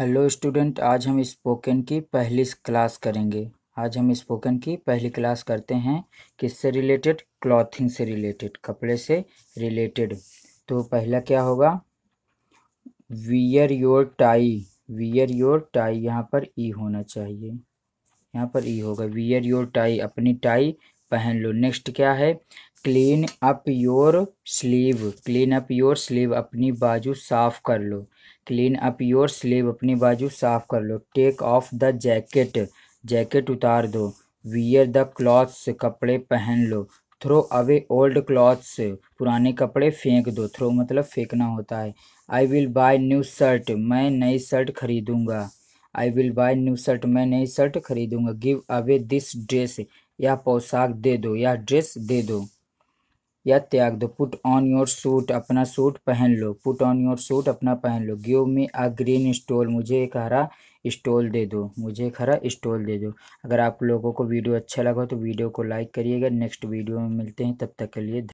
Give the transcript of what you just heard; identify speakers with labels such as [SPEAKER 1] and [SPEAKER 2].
[SPEAKER 1] hello student आज हम spoken की पहली क्लास करेंगे आज हम स्पोकन की पहली क्लास करते हैं किससे रिलेटेड क्लॉथिंग से रिलेटेड कपड़े से रिलेटेड तो पहला क्या होगा wear your tie wear your tie यहाँ पर ई e होना चाहिए यहाँ पर ई e होगा वियर योर टाई अपनी टाई पहन लो नेक्स्ट क्या है clean up your sleeve clean up your sleeve अपनी बाजू साफ कर लो क्लीन अप योर स्लीव अपनी बाजू साफ कर लो take off the jacket jacket उतार दो वियर द क्लॉथ्स कपड़े पहन लो थ्रो अवे ओल्ड क्लॉथ्स पुराने कपड़े फेंक दो थ्रो मतलब फेंकना होता है I will buy new shirt मैं नई शर्ट खरीदूंगा I will buy new shirt मैं नई शर्ट खरीदूंगा गिव अवे दिस ड्रेस या पोशाक दे दो या ड्रेस दे दो या त्याग दो पुट ऑन योर सूट अपना सूट पहन लो पुट ऑन योर सूट अपना पहन लो give me a green stole मुझे एक हरा स्टोल दे दो मुझे एक हरा स्टोल दे दो अगर आप लोगों को वीडियो अच्छा लगा तो वीडियो को लाइक करिएगा नेक्स्ट वीडियो में मिलते हैं तब तक के लिए